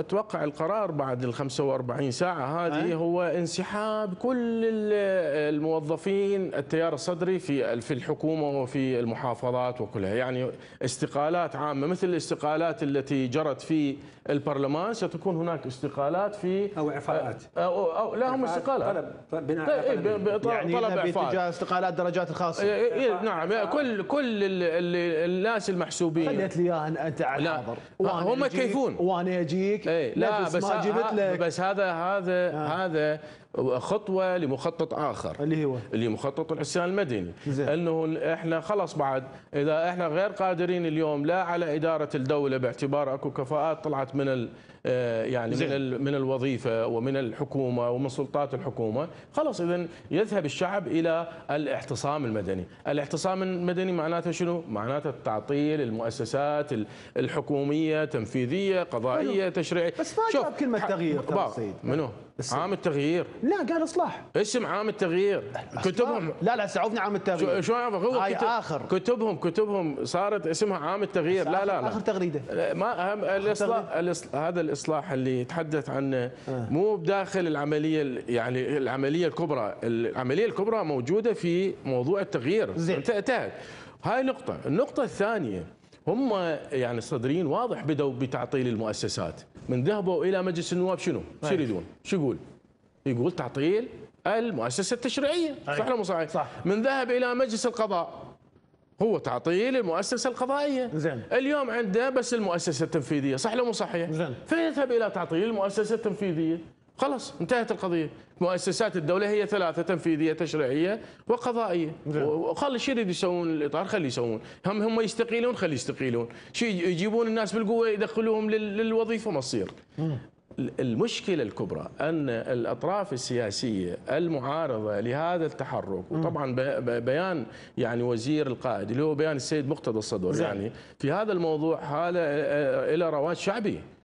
اتوقع القرار بعد ال 45 ساعه هذه هو انسحاب كل الموظفين التيار الصدري في في الحكومه وفي المحافظات وكلها يعني استقالات عامه مثل الاستقالات التي جرت في البرلمان ستكون هناك استقالات في او اعفاءات أو, أو لا هم استقالات طلب بناء طيب، طلب يعني طلب باتجاه استقالات درجات الخاصه نعم كل كل الناس المحسوبين خليت لي اياها انت على الحاضر آه، هم كيفون وانا اجيك اي لا بس ما جبت لك بس هذا هذا آه. هذا خطوه لمخطط اخر اللي هو اللي مخطط العصيان المدني زي. انه احنا خلص بعد اذا احنا غير قادرين اليوم لا على اداره الدوله باعتبار اكو كفاءات طلعت من ال آه، يعني زي. من من الوظيفه ومن الحكومه ومن سلطات الحكومه خلص اذا يذهب الشعب الى الاعتصام المدني الاعتصام المدني معناته شنو معناته تعطيل المؤسسات الحكوميه تنفيذيه قضائيه تشريعيه بس ما جاب كلمه تغيير منو عام التغيير لا قال اصلاح اسم عام التغيير أصلاح. كتبهم لا لا عوفني عام التغيير شو عام هو هاي كتب اخر كتبهم كتبهم صارت اسمها عام التغيير لا لا لا اخر تغريده ما اهم الاصلاح هذا الاصلاح اللي يتحدث عنه آه. مو بداخل العمليه يعني العمليه الكبرى العمليه الكبرى موجوده في موضوع التغيير زين انتهت هاي نقطه النقطه الثانيه هم يعني الصدريين واضح بدوا بتعطيل المؤسسات من ذهبوا إلى مجلس النواب شنو؟ طيب. شو يريدون؟ شو يقول؟ يقول تعطيل المؤسسة التشريعية صح ولا صحيح؟ صح من ذهب إلى مجلس القضاء هو تعطيل المؤسسة القضائية زين اليوم عنده بس المؤسسة التنفيذية صح ولا مو صحيح؟ زين فيذهب إلى تعطيل المؤسسة التنفيذية خلاص انتهت القضية مؤسسات الدولة هي ثلاثة تنفيذية تشريعية وقضائية نعم. وخلي شو يريد يسوون الإطار خلي يسوون هم هم يستقيلون خلي يستقيلون شو يجيبون الناس بالقوة يدخلوهم للوظيفة ما نعم. المشكلة الكبرى أن الأطراف السياسية المعارضة لهذا التحرك وطبعا بيان يعني وزير القائد اللي هو بيان السيد مقتدى الصدر يعني في هذا الموضوع هذا إلى رواج شعبي